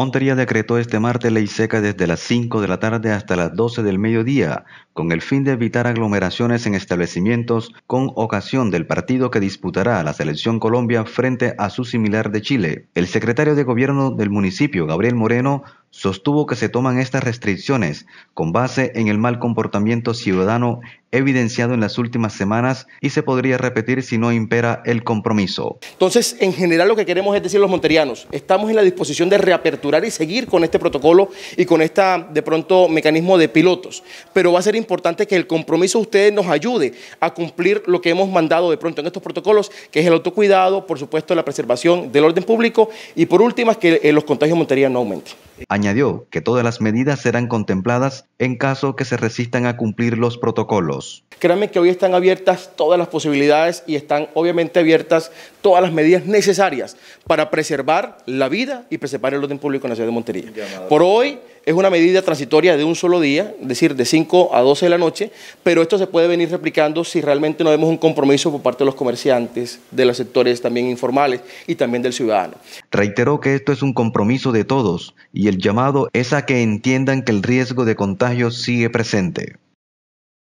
Montería decretó este martes ley seca desde las 5 de la tarde hasta las 12 del mediodía, con el fin de evitar aglomeraciones en establecimientos con ocasión del partido que disputará la selección Colombia frente a su similar de Chile. El secretario de gobierno del municipio, Gabriel Moreno, sostuvo que se toman estas restricciones con base en el mal comportamiento ciudadano evidenciado en las últimas semanas y se podría repetir si no impera el compromiso. Entonces, en general lo que queremos es decir los monterianos, estamos en la disposición de reaperturar y seguir con este protocolo y con esta de pronto mecanismo de pilotos, pero va a ser importante que el compromiso de ustedes nos ayude a cumplir lo que hemos mandado de pronto en estos protocolos, que es el autocuidado, por supuesto la preservación del orden público y por último que eh, los contagios monterianos no aumenten. Añadió que todas las medidas serán contempladas en caso que se resistan a cumplir los protocolos. Créanme que hoy están abiertas todas las posibilidades y están obviamente abiertas todas las medidas necesarias para preservar la vida y preservar el orden público en la ciudad de Montería. Por hoy es una medida transitoria de un solo día, es decir, de 5 a 12 de la noche, pero esto se puede venir replicando si realmente no vemos un compromiso por parte de los comerciantes, de los sectores también informales y también del ciudadano. Reiteró que esto es un compromiso de todos y el llamado es a que entiendan que el riesgo de contagio sigue presente.